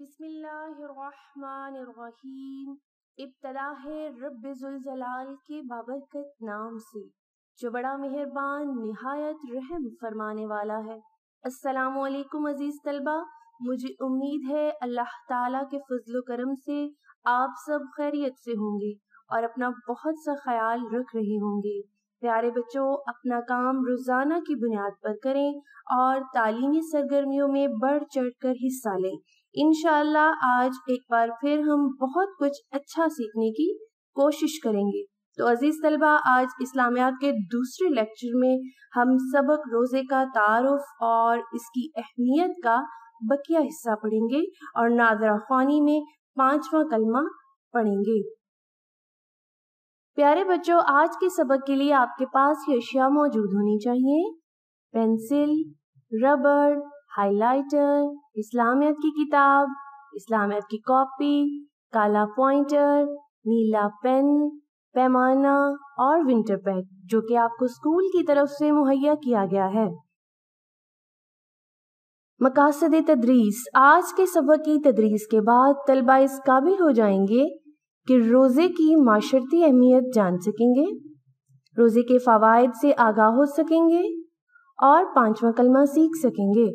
बिस्मिल्लाहिर्रहमानिर्रहीम इब्तदा है रबाल के बाबरकत नाम से जो बड़ा मेहरबान निहायत रहम फरमाने वाला है अस्सलाम वालेकुम अजीज तलबा मुझे उम्मीद है अल्लाह ताला के फजल करम से आप सब खैरियत से होंगे और अपना बहुत सा ख्याल रख रहे होंगे प्यारे बच्चों अपना काम रोजाना की बुनियाद पर करें और तालीमी सरगर्मियों में बढ़ चढ़ कर हिस्सा लें इनशाला आज एक बार फिर हम बहुत कुछ अच्छा सीखने की कोशिश करेंगे तो अजीज तलबा आज इस्लामियात के दूसरे लेक्चर में हम सबक रोज़े का तारफ और इसकी अहमियत का बकिया हिस्सा पढ़ेंगे और नाजरा खानी में पांचवा कलमा पढ़ेंगे प्यारे बच्चों आज के सबक के लिए आपके पास ये अशिया मौजूद होनी चाहिए पेंसिल रबड़ हाइलाइटर इस्लामियत की किताब इस्लामियत की कॉपी काला पॉइंटर नीला पेन पैमाना और विंटर पैक जो कि आपको स्कूल की तरफ से मुहैया किया गया है मकासद तदरीस आज के सबक की तदरीस के बाद तलबा इस काबिल हो जाएंगे कि रोज़े की माशरती अहमियत जान सकेंगे रोज़े के फ़वाद से आगाह हो सकेंगे और पांचवा कलमा सीख सकेंगे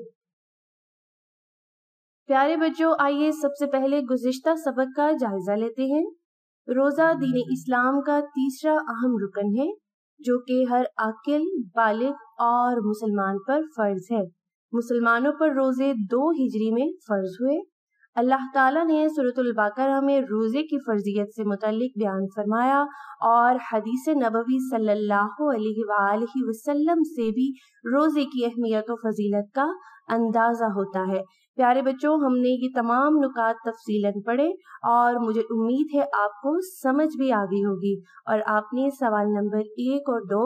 प्यारे बच्चों आइए सबसे पहले गुजश्ता सबक का जायजा लेते हैं रोजा दीन इस्लाम का तीसरा अहम रुकन है जो कि हर आकिल बालिग और मुसलमान पर फर्ज है मुसलमानों पर रोजे दो हिजरी में फर्ज हुए अल्लाह ताला ने सूरतुल में रोजे की फर्जियत से मुतलिक बयान फरमाया और हदीस नबवी सल्लल्लाहु अलैहि वसल्लम से भी रोजे की अहमियत और फजीलत का अंदाजा होता है प्यारे बच्चों हमने ये तमाम नुकात तफसीलन पढ़े और मुझे उम्मीद है आपको समझ भी आ गई होगी और आपने सवाल नंबर एक और दो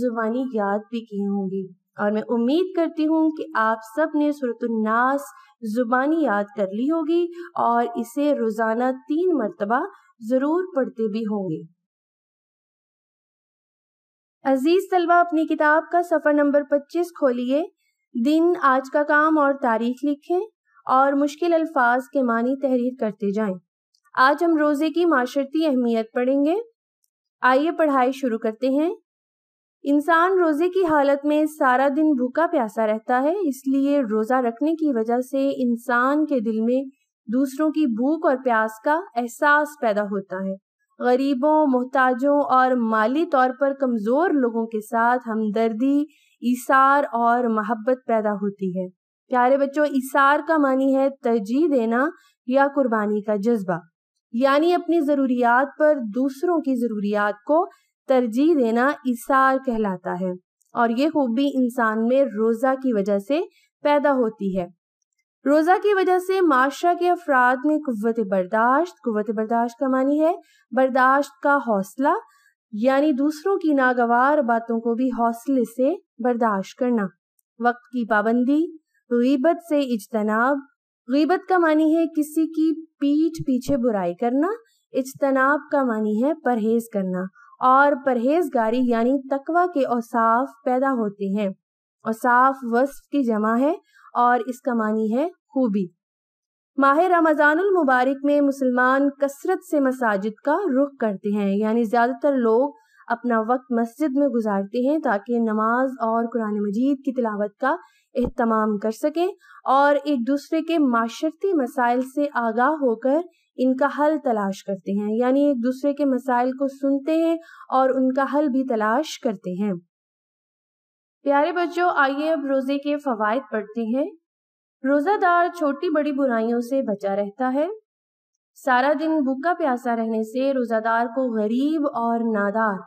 जुबानी याद भी की होंगी और मैं उम्मीद करती हूँ कि आप सब ने सूरतनास जुबानी याद कर ली होगी और इसे रोज़ाना तीन मरतबा ज़रूर पढ़ते भी होंगे अजीज तलबा अपनी किताब का सफ़र नंबर 25 खोलिए दिन आज का काम और तारीख लिखें और मुश्किल अल्फाज के मानी तहरीर करते जाएं। आज हम रोज़े की माशरती अहमियत पढ़ेंगे आइए पढ़ाई शुरू करते हैं इंसान रोज़े की हालत में सारा दिन भूखा प्यासा रहता है इसलिए रोज़ा रखने की वजह से इंसान के दिल में दूसरों की भूख और प्यास का एहसास पैदा होता है गरीबों मोहताजों और माली तौर पर कमज़ोर लोगों के साथ हमदर्दी ईसार और मोहब्बत पैदा होती है प्यारे बच्चों इसार का मानी है तरजीह देना या कुर्बानी का जज्बा यानी अपनी ज़रूरियात पर दूसरों की ज़रूरियात को तरजीह देना इसार कहलाता है और ये खूबी इंसान में रोज़ा की वजह से पैदा होती है रोज़ा की वजह से माशरा के अफराद में कुत बर्दाश्त कुत बर्दाश्त का मानी है बर्दाश्त का हौसला यानी दूसरों की नागवार बातों को भी हौसले से बर्दाश्त करना वक्त की पाबंदी गीबत से इजतनाब गीबत का मानी है किसी की पीठ पीछे बुराई करना इजतनाब का मानी है परहेज करना और परहेजगारी यानी तकवा के औसाफ पैदा होते हैं औसाफ वस्फ की जमा है और इसका मानी है खूबी माह रमज़ानुल मुबारक में मुसलमान कसरत से मसाजिद का रुख करते हैं यानी ज़्यादातर लोग अपना वक्त मस्जिद में गुजारते हैं ताकि नमाज और कुरान मजीद की तिलावत का अहतमाम कर सकें और एक दूसरे के माशरती मसाइल से आगाह होकर इनका हल तलाश करते हैं यानी एक दूसरे के मसाइल को सुनते हैं और उनका हल भी तलाश करते हैं प्यारे बच्चों आइए अब रोजे के फवायद पढ़ते हैं रोजादार छोटी बड़ी बुराइयों से बचा रहता है सारा दिन भूखा प्यासा रहने से रोजादार को गरीब और नादार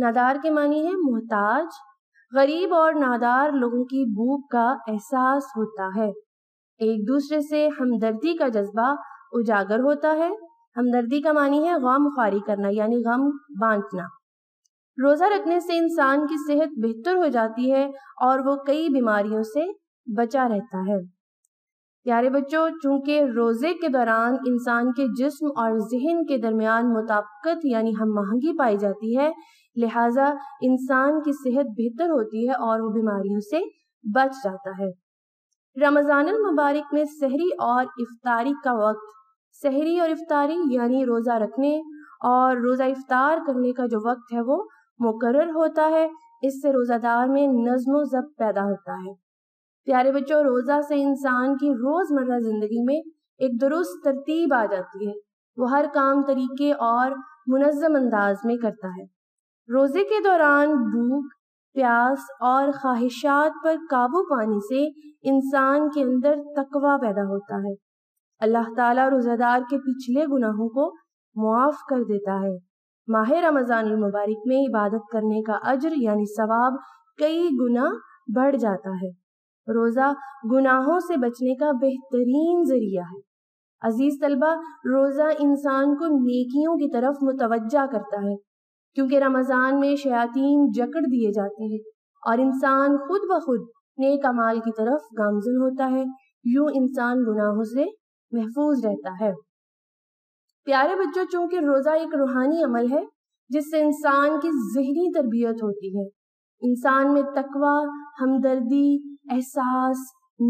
नादार के मानी है मोहताज गरीब और नादार लोगों की भूख का एहसास होता है एक दूसरे से हमदर्दी का जज्बा उजागर होता है हमदर्दी का मानी है गम ख्वारी करना यानी गम बांटना रोजा रखने से इंसान की सेहत बेहतर हो जाती है और वो कई बीमारियों से बचा रहता है प्यारे बच्चों चूंकि रोजे के दौरान इंसान के जिस्म और जहन के दरमियान मुताबकत यानी हम महंगी पाई जाती है लिहाजा इंसान की सेहत बेहतर होती है और वो बीमारियों से बच जाता है रमज़ान मुबारक में सहरी और इफ्तारी का वक्त सहरी और इफ्तारी यानी रोज़ा रखने और रोज़ा इफ्तार करने का जो वक्त है वो मुकर होता है इससे रोज़ादार में नज्म जब पैदा होता है प्यारे बच्चों रोज़ा से इंसान की रोज़मर्रा ज़िंदगी में एक दुरुस्त तरतीब आ जाती है वो हर काम तरीके और मुनज़म अंदाज में करता है रोज़े के दौरान भूख प्यास और ख्वाहिशात पर काबू पाने से इंसान के अंदर तकवा पैदा होता है अल्लाह ताला रोज़ादार के पिछले गुनाहों को मुआफ़ कर देता है माह रमज़ान मुबारक में इबादत करने का अज्र यानी सवाब कई गुना बढ़ जाता है रोज़ा गुनाहों से बचने का बेहतरीन जरिया है अजीज़ तलबा रोज़ा इंसान को नेकियों की तरफ मुतवजा करता है क्योंकि रमज़ान में शयातीन जकड़ दिए जाते हैं और इंसान खुद ब खुद नेक अमाल की तरफ गामजुन होता है यूं इंसान गुनाहों से महफूज रहता है प्यारे बच्चों चूंकि रोज़ा एक रूहानी अमल है जिससे इंसान की जहनी तरबियत होती है इंसान में तकवा हमदर्दी एहसास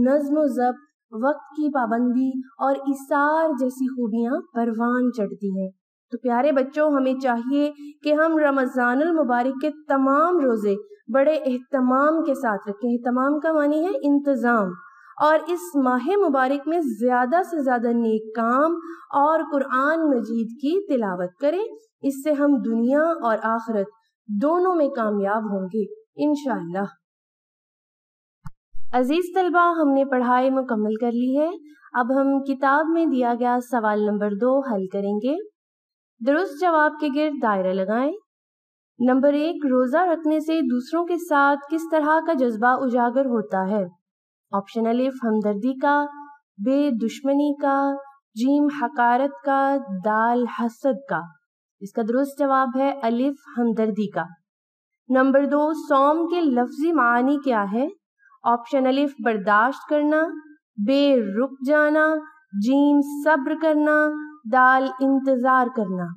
नज्म जब्त वक्त की पाबंदी और इसार जैसी खूबियाँ परवान चढ़ती हैं तो प्यारे बच्चों हमें चाहिए कि हम रमज़ानुल मुबारक के तमाम रोज़े बड़े अहतमाम के साथ रखें अहतमाम का मानी है इंतज़ाम और इस माह मुबारक में ज़्यादा से ज़्यादा नेक काम और कुरान मजीद की तिलावत करें इससे हम दुनिया और आखरत दोनों में कामयाब होंगे इनशा अज़ीज़ तलबा हमने पढ़ाई मुकम्मल कर ली है अब हम किताब में दिया गया सवाल नंबर दो हल करेंगे दुरुस्त जवाब के गिर दायरा लगाएं नंबर एक रोजा रखने से दूसरों के साथ किस तरह का जज्बा उजागर होता है ऑप्शन अलिफ हमदर्दी का बे दुश्मनी का जीम हकारत का दाल हसद का इसका दुरुस्त जवाब है अलिफ हमदर्दी का नंबर दो सोम के लफ्जी मानी क्या है ऑप्शन अलिफ बर्दाश्त करना बे रुक जाना जीम सब्र करना दाल इंतजार करना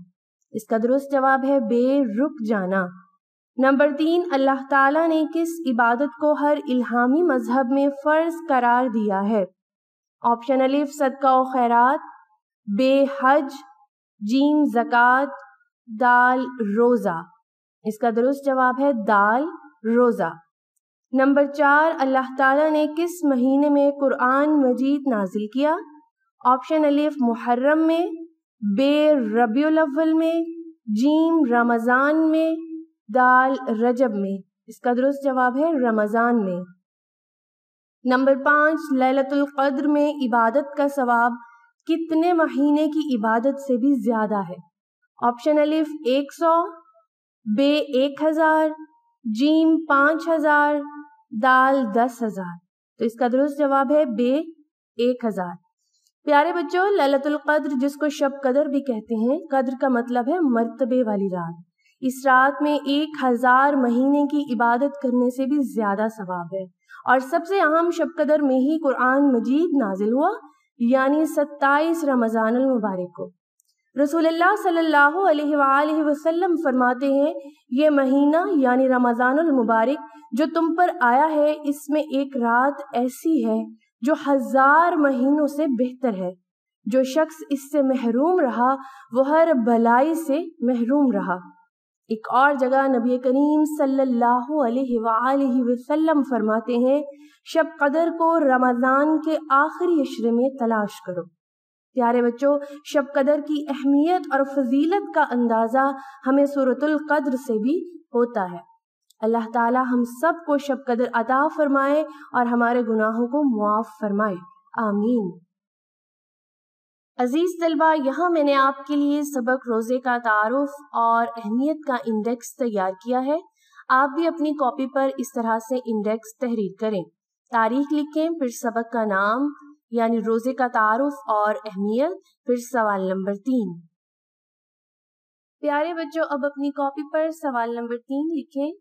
इसका दुरुस्त जवाब है बे रुक जाना नंबर तीन अल्लाह ताला ने किस इबादत को हर इल्हामी मजहब में फ़र्ज करार दिया है ऑप्शन अलिफ सदका खैरात बे हज जीम जक़ात दाल रोज़ा इसका दुरुस्त जवाब है दाल रोज़ा नंबर चार अल्लाह ताला ने किस महीने में कुरान मजीद नाजिल किया ऑप्शन अलिफ़ मुहर्रम में बे रबील में जीम रमज़ान में दाल रजब में इसका दुरुस्त जवाब है रमज़ान में नंबर पाँच ललतुल कद्र में इबादत का सवाब कितने महीने की इबादत से भी ज़्यादा है ऑप्शन अलिफ एक सौ बे एक हज़ार जीम पाँच हज़ार दाल दस हज़ार तो इसका दुरुस्त जवाब है बे एक हज़ार प्यारे बच्चों ललतुल कद्र जिसको शब कदर भी कहते हैं कद्र का मतलब है मर्तबे वाली रात इस रात में एक हजार महीने की इबादत करने से भी ज्यादा सवाब है और सबसे अहम शब कदर में ही कुरान मजीद नाजिल हुआ यानी सत्ताईस रमजान मुबारक को रसूलुल्लाह सल्लल्लाहु अलैहि वसल्लम फरमाते हैं ये महीना यानी रमजान मुबारक जो तुम पर आया है इसमें एक रात ऐसी है जो हजार महीनों से बेहतर है जो शख्स इससे महरूम रहा वो हर भलाई से महरूम रहा एक और जगह नबी करीम सल्लल्लाहु अलैहि वसल्लम फरमाते हैं शब कदर को रमज़ान के आखिरी अशरे में तलाश करो प्यारे बच्चों शब कदर की अहमियत और फजीलत का अंदाज़ा हमें सूरतुल कद्र से भी होता है अल्लाह ताला हम सब को शब कदर अता फरमाए और हमारे गुनाहों को मुआफ़ फरमाए आमीन अज़ीज़ तलबा यहाँ मैंने आपके लिए सबक रोज़े का तारफ़ और अहमियत का इंडेक्स तैयार किया है आप भी अपनी कॉपी पर इस तरह से इंडेक्स तहरीर करें तारीख लिखें फिर सबक का नाम यानी रोज़े का तारफ़ और अहमियत फिर सवाल नंबर तीन प्यारे बच्चों अब अपनी कॉपी पर सवाल नंबर तीन लिखें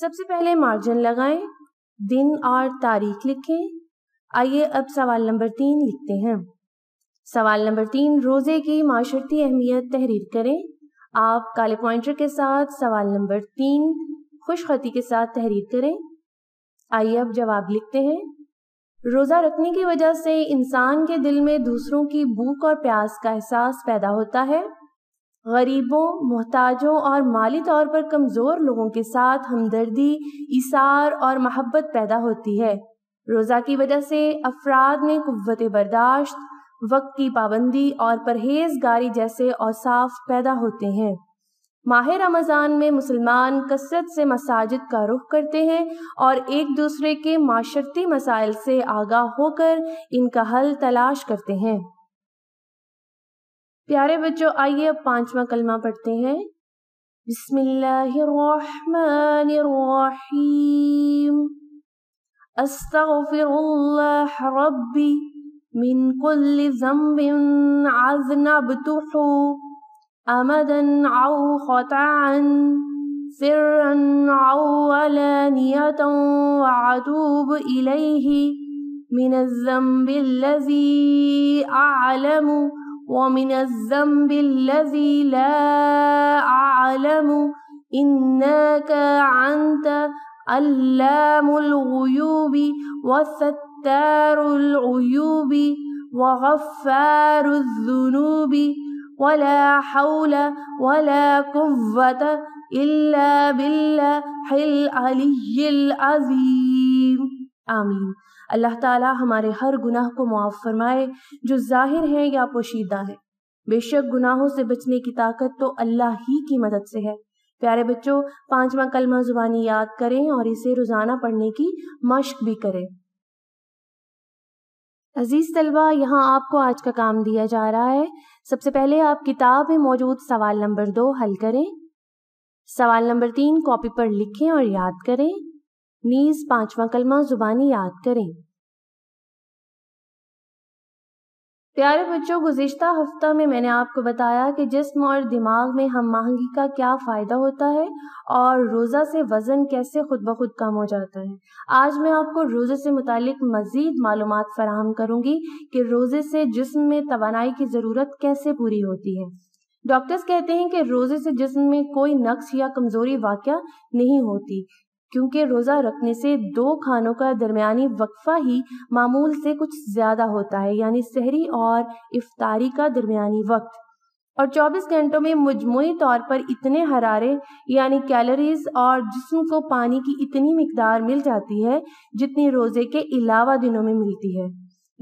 सबसे पहले मार्जिन लगाएं दिन और तारीख लिखें आइए अब सवाल नंबर तीन लिखते हैं सवाल नंबर तीन रोज़े की माशरती अहमियत तहरीर करें आप काले पॉइंटर के साथ सवाल नंबर तीन खुशखती के साथ तहरीर करें आइए अब जवाब लिखते हैं रोज़ा रखने की वजह से इंसान के दिल में दूसरों की भूख और प्यास का एहसास पैदा होता है गरीबों मोहताजों और माली तौर पर कमज़ोर लोगों के साथ हमदर्दी इसार और महब्बत पैदा होती है रोज़ा की वजह से अफराद में कुत बर्दाश्त वक्त की पाबंदी और परहेजगारी जैसे औसाफ पैदा होते हैं माह रमज़ान में मुसलमान कसरत से मसाजिद का रुख करते हैं और एक दूसरे के माशरती मसाइल से आगाह होकर इनका हल तलाश करते हैं प्यारे کلمہ پڑھتے ہیں بسم اللہ الرحمن الرحیم استغفر اللہ ربی من كل ذنب عذنبته أمدا أو خطعا سرا أو علانية وأتوب إليه من الذنب الذي أعلم ومن الذنب الذي لا أعلم إنك أنت علام الغيوب وستار العيوب وغفار الذنوب ولا حول ولا قوة إلا بالله العلي العظيم آمين अल्लाह ताला हमारे हर गुनाह को मुआफ़ फरमाए जो ज़ाहिर है या पोशीदा है बेशक गुनाहों से बचने की ताकत तो अल्लाह ही की मदद से है प्यारे बच्चों पांचवा कलमा जुबानी याद करें और इसे रोज़ाना पढ़ने की मश्क भी करें अजीज़ तलबा यहाँ आपको आज का काम दिया जा रहा है सबसे पहले आप किताब में मौजूद सवाल नंबर दो हल करें सवाल नंबर तीन कॉपी पर लिखें और याद करें नीज पांचवा कलमा जुबानी याद करें प्यारे बच्चों गुजश्ता हफ्ता में मैंने आपको बताया कि जिस्म और दिमाग में हम महंगी का क्या फ़ायदा होता है और रोज़ा से वज़न कैसे खुद ब खुद कम हो जाता है आज मैं आपको रोज़े से मुतक मज़ीद मालूम फराहम करूँगी कि रोज़े से जिस्म में तोानाई की ज़रूरत कैसे पूरी होती है डॉक्टर्स कहते हैं कि रोज़े से जिस्म में कोई नक्स या कमज़ोरी वाक़ नहीं होती क्योंकि रोज़ा रखने से दो खानों का दरमियानी वक्फा ही मामूल से कुछ ज़्यादा होता है यानी सहरी और इफ्तारी का दरमियानी वक्त और 24 घंटों में मजमू तौर पर इतने हरारे यानी कैलोरीज और जिस्म को पानी की इतनी मकदार मिल जाती है जितनी रोज़े के अलावा दिनों में मिलती है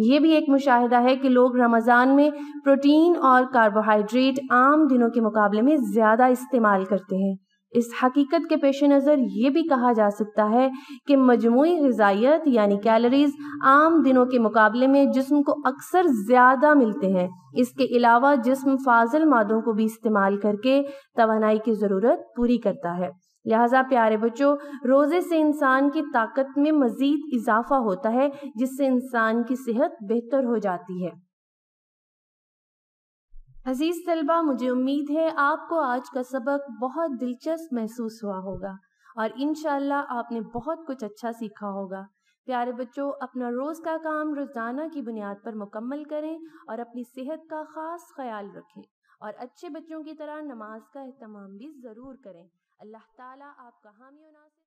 ये भी एक मुशाहिदा है कि लोग रमज़ान में प्रोटीन और कार्बोहाइड्रेट आम दिनों के मुकाबले में ज़्यादा इस्तेमाल करते हैं इस हकीकत के पेश नज़र ये भी कहा जा सकता है कि मजमू गजाइत यानी कैलरीज आम दिनों के मुकाबले में जिसम को अक्सर ज़्यादा मिलते हैं इसके अलावा जिसम फाजिल मादों को भी इस्तेमाल करके तोानाई की ज़रूरत पूरी करता है लिहाजा प्यारे बच्चों रोज़े से इंसान की ताकत में मज़ीद इजाफा होता है जिससे इंसान की सेहत बेहतर हो जाती है अजीज तलबा मुझे उम्मीद है आपको आज का सबक बहुत दिलचस्प महसूस हुआ होगा और इन आपने बहुत कुछ अच्छा सीखा होगा प्यारे बच्चों अपना रोज़ का काम रोज़ाना की बुनियाद पर मुकम्मल करें और अपनी सेहत का ख़ास ख्याल रखें और अच्छे बच्चों की तरह नमाज का अहतमाम भी ज़रूर करें अल्लाह ताला आपका हामी